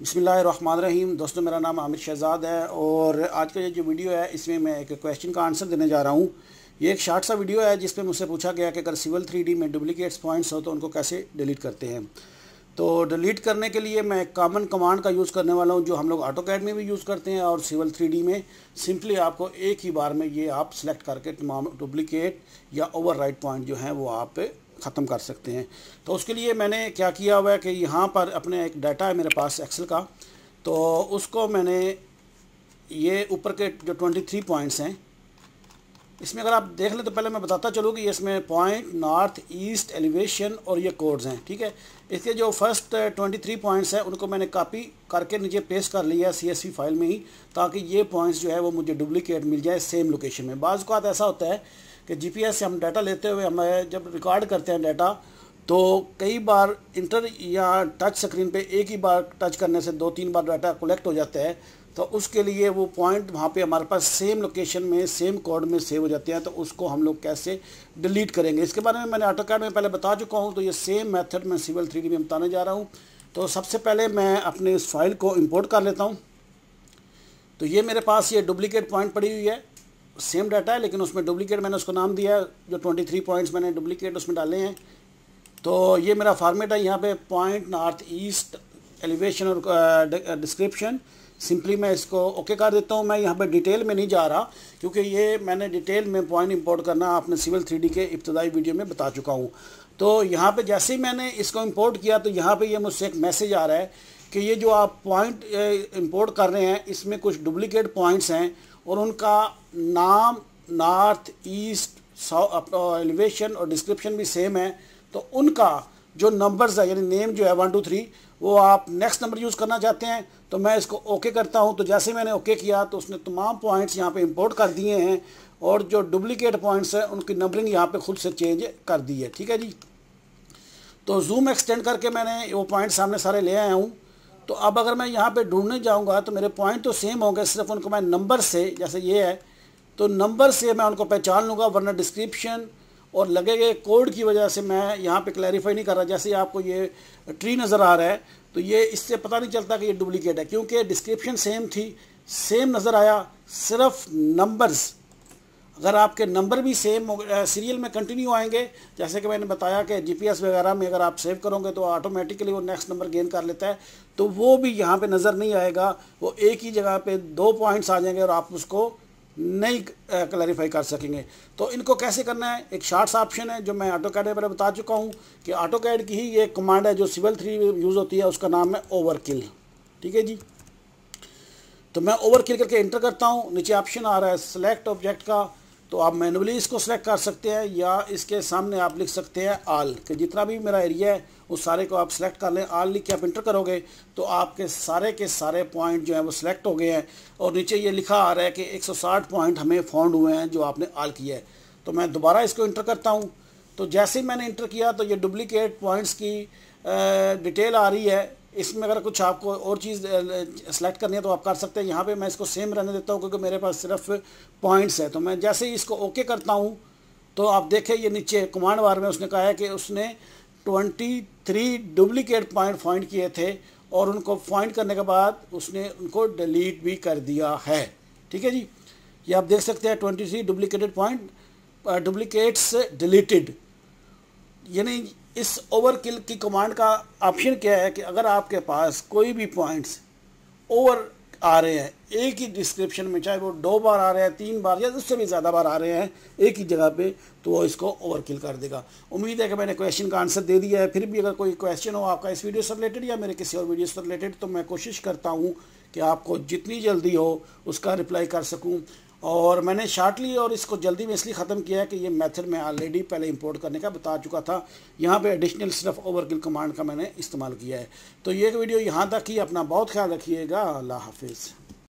बसमीम दोस्तों मेरा नाम आमिर शहजाद है और आज का ये जो वीडियो है इसमें मैं एक क्वेश्चन का आंसर देने जा रहा हूँ ये एक शार्ट सा वीडियो है जिसमें मुझसे पूछा गया कि अगर सिविल थ्री में डुप्लीकेट्स पॉइंट्स हो तो उनको कैसे डिलीट करते हैं तो डिलीट करने के लिए मैं कॉमन कमांड का यूज़ करने वाला हूँ जो हम लोग ऑटो कैड में भी यूज़ करते हैं और सिविल थ्री में सिंपली आपको एक ही बार में ये आप सेलेक्ट करके तमाम डुप्लीकेट या ओवर पॉइंट जो हैं वो आप ख़त्म कर सकते हैं तो उसके लिए मैंने क्या किया हुआ है कि यहाँ पर अपने एक डाटा है मेरे पास एक्सेल का तो उसको मैंने ये ऊपर के जो ट्वेंटी थ्री पॉइंट्स हैं इसमें अगर आप देख लें तो पहले मैं बताता चलूँ कि इसमें पॉइंट नॉर्थ ईस्ट एलिवेशन और ये कोड्स हैं ठीक है इसके जो फर्स्ट ट्वेंटी थ्री पॉइंट्स हैं उनको मैंने कॉपी करके नीचे पेस्ट कर लिया सी एस फाइल में ही ताकि ये पॉइंट्स जो है वो मुझे डुप्लीकेट मिल जाए सेम लोकेशन में बाज़ ऐसा होता है कि जी पी एस से हम डाटा लेते हुए हमें जब रिकॉर्ड करते हैं डाटा तो कई बार इंटर या टच स्क्रीन पे एक ही बार टच करने से दो तीन बार डाटा कलेक्ट हो जाता है तो उसके लिए वो पॉइंट वहाँ पे हमारे पास सेम लोकेशन में सेम कोड में सेव हो जाते हैं तो उसको हम लोग कैसे डिलीट करेंगे इसके बारे में मैंने आटो कार्ड में पहले बता चुका हूँ तो ये सेम मेथड मैं सिविल थ्री में बताने जा रहा हूँ तो सबसे पहले मैं अपने इस फाइल को इम्पोर्ट कर लेता हूँ तो ये मेरे पास ये डुप्लीकेट पॉइंट पड़ी हुई है सेम डाटा है लेकिन उसमें डुप्लीकेट मैंने उसको नाम दिया है जो थ्री पॉइंट्स मैंने डुप्लीकेट उसमें डाले हैं तो ये मेरा फार्मेट है यहाँ पे पॉइंट नॉर्थ ईस्ट एलिवेशन और डिस्क्रिप्शन सिंपली मैं इसको ओके कर देता हूँ मैं यहाँ पे डिटेल में नहीं जा रहा क्योंकि ये मैंने डिटेल में पॉइंट इंपोर्ट करना आपने सिविल थ्री के इब्तदाई वीडियो में बता चुका हूँ तो यहाँ पे जैसे ही मैंने इसको इंपोर्ट किया तो यहाँ पे ये मुझसे एक मैसेज आ रहा है कि ये जो आप पॉइंट इम्पोर्ट कर रहे हैं इसमें कुछ डुप्लिकेट पॉइंट्स हैं और उनका नाम नॉर्थ ईस्ट एलिवेशन और डिस्क्रिप्शन भी सेम है तो उनका जो नंबर्स है यानी नेम जो है वन टू थ्री वो आप नेक्स्ट नंबर यूज़ करना चाहते हैं तो मैं इसको ओके करता हूँ तो जैसे मैंने ओके किया तो उसने तमाम पॉइंट्स यहाँ पे इंपोर्ट कर दिए हैं और जो डुप्लिकेट पॉइंट्स हैं उनकी नंबरिंग यहाँ पे खुद से चेंज कर दी है ठीक है जी तो जूम एक्सटेंड करके मैंने वो पॉइंट सामने सारे ले आया हूँ तो अब अगर मैं यहाँ पर ढूंढने जाऊँगा तो मेरे पॉइंट तो सेम होंगे सिर्फ उनको मैं नंबर से जैसे ये है तो नंबर से मैं उनको पहचान लूँगा वरना डिस्क्रिप्शन और लगे गए कोड की वजह से मैं यहाँ पे क्लैरिफाई नहीं कर रहा जैसे आपको ये ट्री नज़र आ रहा है तो ये इससे पता नहीं चलता कि ये डुप्लीकेट है क्योंकि डिस्क्रिप्शन सेम थी सेम नज़र आया सिर्फ नंबर्स अगर आपके नंबर भी सेम सीरियल में कंटिन्यू आएंगे जैसे कि मैंने बताया कि जीपीएस वगैरह में अगर आप सेव करोगे तो ऑटोमेटिकली वो नेक्स्ट नंबर गेन कर लेता है तो वो भी यहाँ पे नज़र नहीं आएगा वो एक ही जगह पे दो पॉइंट्स आ जाएंगे और आप उसको नहीं क्लैरिफाई कर सकेंगे तो इनको कैसे करना है एक शार्ट्स ऑप्शन है जो मैं ऑटो कैड पर बता चुका हूँ कि ऑटो कैड की ही ये कमांड है जो सिविल थ्री यूज़ होती है उसका नाम है ओवरकिल ठीक है जी तो मैं ओवरकिल करके एंटर करता हूँ नीचे ऑप्शन आ रहा है सेलेक्ट ऑब्जेक्ट का तो आप मैनुअली इसको सेलेक्ट कर सकते हैं या इसके सामने आप लिख सकते हैं आल कि जितना भी मेरा एरिया है उस सारे को आप सेलेक्ट कर लें आल लिख के आप इंटर करोगे तो आपके सारे के सारे पॉइंट जो हैं वो सिलेक्ट हो गए हैं और नीचे ये लिखा आ रहा है कि 160 पॉइंट हमें फाउंड हुए हैं जो आपने आल किया है तो मैं दोबारा इसको इंटर करता हूँ तो जैसे ही मैंने इंटर किया तो ये डुप्लिकेट पॉइंट्स की डिटेल आ रही है इसमें अगर कुछ आपको और चीज़ सेलेक्ट करनी है तो आप कर सकते हैं यहाँ पे मैं इसको सेम रहने देता हूँ क्योंकि मेरे पास सिर्फ पॉइंट्स है तो मैं जैसे ही इसको ओके करता हूँ तो आप देखें ये नीचे कमांड वार में उसने कहा है कि उसने twenty three duplicate point find किए थे और उनको फाइंड करने के बाद उसने उनको डिलीट भी कर दिया है ठीक है जी ये आप देख सकते हैं twenty three duplicated point duplicates deleted यानी इस ओवरकिल की कमांड का ऑप्शन क्या है कि अगर आपके पास कोई भी पॉइंट्स ओवर आ रहे हैं एक ही डिस्क्रिप्शन में चाहे वो दो बार आ रहे हैं तीन बार या उससे भी ज़्यादा बार आ रहे हैं एक ही जगह पे तो वो इसको ओवरकिल कर देगा उम्मीद है कि मैंने क्वेश्चन का आंसर दे दिया है फिर भी अगर कोई क्वेश्चन हो आपका इस वीडियो से रिलेटेड या मेरे किसी और वीडियो से रिलेटेड तो मैं कोशिश करता हूँ कि आपको जितनी जल्दी हो उसका रिप्लाई कर सकूँ और मैंने शार्टली और इसको जल्दी में इसलिए ख़त्म किया है कि ये मेथड मैं ऑलरेडी पहले इंपोर्ट करने का बता चुका था यहाँ पे एडिशनल सिर्फ ओवरकिल कमांड का मैंने इस्तेमाल किया है तो ये वीडियो यहाँ तक ही अपना बहुत ख्याल रखिएगा अल्लाह हाफिज़